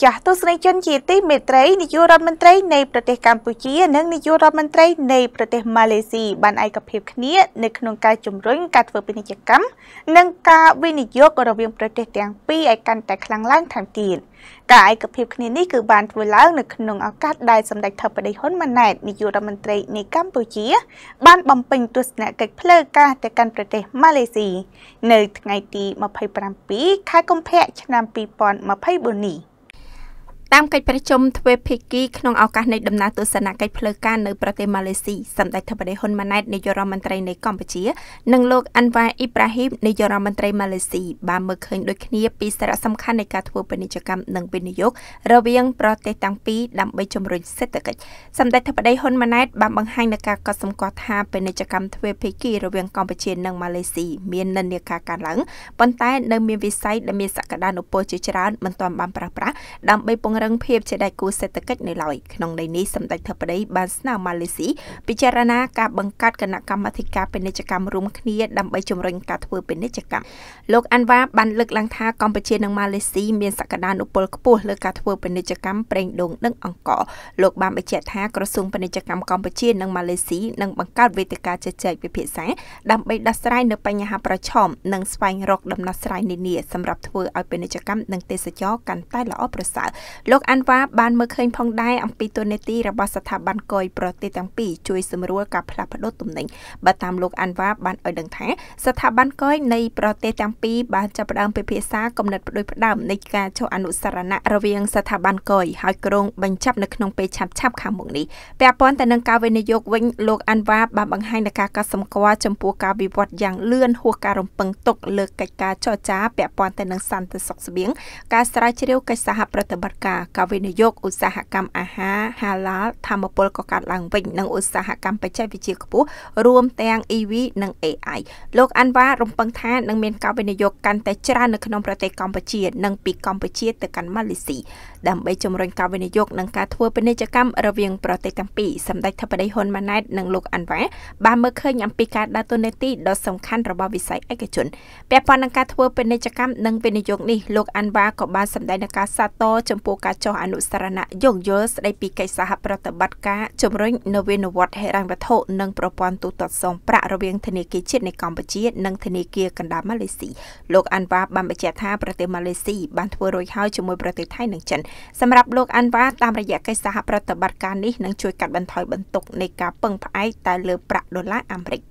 ចាស់ទស្សនិកជនជាទីមេត្រីនាយករដ្ឋមន្ត្រីនៃប្រទេសកម្ពុជា និងនាយករដ្ឋមន្ត្រីនៃប្រទេសម៉ាឡេស៊ីបានឯកភាពគ្នានៅក្នុងការជំរុញការធ្វើពាណិជ្ជកម្ម និងការវិនិយោគរវាងប្រទេសទាំងពីរឲ្យកាន់តែខ្លាំងឡើងថែមទៀតការឯកភាពគ្នានេះគឺបានធ្វើឡើងនៅក្នុងឱកាសដែលសម្ដេចធិបតីហ៊ុនម៉ាណែតនាយករដ្ឋមន្ត្រីនៃកម្ពុជា បានបំពេញទស្សនកិច្ចផ្លូវការទៅកាន់ប្រទេសម៉ាឡេស៊ីនៅថ្ងៃទី27ខែកុម្ភៈឆ្នាំ2024នេះ។តាមកិច្ចប្រជុំទ្វេភាគីក្នុងឱកាសនៃដំណើរទស្សនកិច្ចផ្លូវការនៅប្រទេសម៉ាឡេស៊ីសម្ដេចធិបតីហ៊ុនម៉ាណែតនាយករដ្ឋមន្ត្រីនៃកម្ពុជានិងលោកអាន់វ៉ាអ៊ីប្រាហ៊ីមនាយករដ្ឋមន្ត្រីម៉ាឡេស៊ីបានមើលឃើញដូចគ្នាពីសារៈសំខាន់នៃការធ្វើពាណិជ្ជកម្មនិងវិនិយោគរវាងប្រទេសទាំងពីរដើម្បីជំរុញសេដ្ឋកិច្ចសម្ដេចធិបតីហ៊ុនម៉ាណែតបានបង្ហាញនឹងការកត់សម្គាល់ថាពាណិជ្ជកម្មទ្វេភាគីរវាងកម្ពុជានិងម៉ាឡេស៊ីមាននិន្នាការកើនឡើងប៉ុន្តែនៅមានវិស័យដែលមានសក្តានុពលជាច្រើនមិនទាន់បានប្រើប្រាស់ដើម្បីពង្រង្រឹងភាពជាដៃគូសេដ្ឋកិច្ចនៅឡើយក្នុងន័យនេះសម្ដេចធិបតីបានស្នើម៉ាឡេស៊ីពិចារណាការបង្កើតគណៈកម្មាធិការពាណិជ្ជកម្មរួមគ្នាដើម្បីជំរុញការធ្វើពាណិជ្ជកម្មលោកអាន់វ៉ាបានលើកឡើងថាកម្ពុជានិងម៉ាឡេស៊ីមានសក្តានុពលខ្ពស់លើការធ្វើពាណិជ្ជកម្មប្រេងដូងនិងអង្ករលោកបានបញ្ជាក់ថាក្រសួងពាណិជ្ជកម្មកម្ពុជានិងម៉ាឡេស៊ីនឹងបង្កើតវេទិកាជជែកពិភាក្សាដើម្បីដោះស្រាយនៅបញ្ហាប្រឈមនិងស្វែងរកដំណោះស្រាយនានាសម្រាប់ធ្វើឲ្យពាណិជ្ជកម្មនិងទេសចរកាន់តែល្អប្រសើរលោកអាន់វ៉ាបានមើលឃើញផងដែរអំពីទូនេតិរបស់ស្ថាប័នកុយប្រទេសទាំងពីរជួយសម្រួលការផ្លាស់ប្តូរទំនិញបើតាមលោកអាន់វ៉ាបានឲ្យដឹងថាស្ថាប័នកុយនៃប្រទេសទាំងពីរបានចាប់ផ្ដើមពិភាក្សា កំណត់ផ្ដួយផ្ដើមនៃការចុះអនុសារណៈរវាង ស្ថាប័នកុយហើយក្រុងបញ្ចប់នៅក្នុងពេលឆាប់ឆាប់ខាងមុខនេះពាក់ព័ន្ធទៅនឹងការវិនិយោគវិញលោកអាន់វ៉ាបានបង្ហាញដល់ការកត់សម្គាល់ចំពោះការវិវត្តយ៉ាងលឿនហួសការរំពឹងទុក លើកិច្ចការចរចា ពាក់ព័ន្ធទៅនឹងសន្តិសុខស្បៀងការស្រាវជ្រាវកិច្ចសហប្រតិបត្តិការការវិនិយោគឧស្សាហកម្មអាហារហាឡាលធម្មពលកកើតឡើងវិញនិងឧស្សាហកម្មបច្ចេកវិទ្យាខ្ពស់រួមទាំង EV និង AI លោកអាន់វ៉ារំពឹងថានឹងមានការវិនិយោគកាន់តែច្រើននៅក្នុងប្រទេសកម្ពុជា និងពីកម្ពុជាទៅកាន់ម៉ាឡេស៊ីដើម្បីជំរុញការវិនិយោគនិងការធ្វើពាណិជ្ជកម្មរវាងប្រទេសទាំងពីរសម្ដេចធិបតីហ៊ុនម៉ាណែតនិងលោកអាន់វ៉ាបានមើលឃើញអំពីការដើរតួនាទីដ៏សំខាន់របស់វិស័យឯកជនពាក់ព័ន្ធនឹងការធ្វើពាណិជ្ជកម្មនិងវិនិយោគនេះលោកអាន់វ៉ាក៏បានសម្ដែងនឹងការសាទរចំពោះការការចោះអនុសារណៈយោគយល់ស្ដីពីកិច្ចសហប្រតិបត្តិការជំរុញនវានុវត្តន៍ហិរញ្ញវត្ថុនិងប្រព័ន្ធទូទាត់សង ប្រាក់រវាង ធនាគារជាតិនៃកម្ពុជា និងធនាគារកណ្ដាលម៉ាឡេស៊ីលោកអាន់វ៉ាបានបញ្ជាក់ថាប្រទេសម៉ាឡេស៊ីបានធ្វើរួចហើយជាមួយប្រទេសថៃនិងចិនសម្រាប់លោកអាន់វ៉ាតាមរយៈកិច្ចសហប្រតិបត្តិការនេះនឹងជួយកាត់បន្ថយបន្ទុកនៃការពឹងផ្អែកតែលើប្រាក់ដុល្លារអាមេរិក។